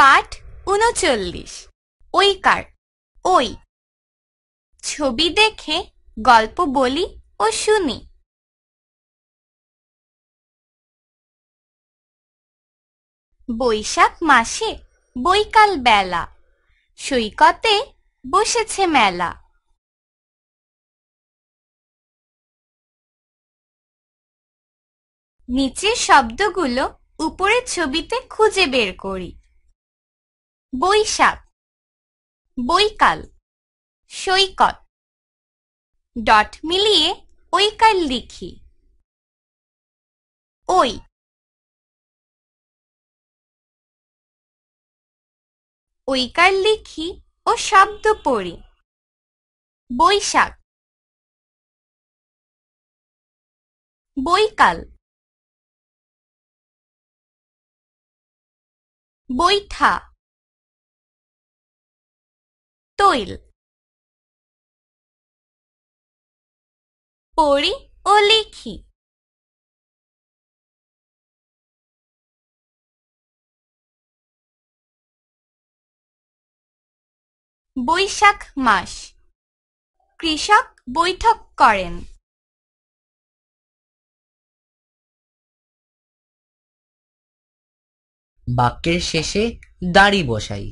পাঠ উনচল্লিশ ওই কার ওই ছবি দেখে গল্প বলি ও শুনি বৈশাখ মাসে বৈকাল বেলা সৈকতে বসেছে মেলা নিচের শব্দগুলো উপরের ছবিতে খুঁজে বের করি বৈশাখ বৈকাল সৈকত ডট মিলিয়ে ঐকাল লিখি ওই ঐকাল লিখি ও শব্দ পড়ি বৈশাখ বৈকাল বৈঠা তৈল পড়ি ও লিখি বৈশাখ মাস কৃষক বৈঠক করেন বাক্যের শেষে দাড়ি বসাই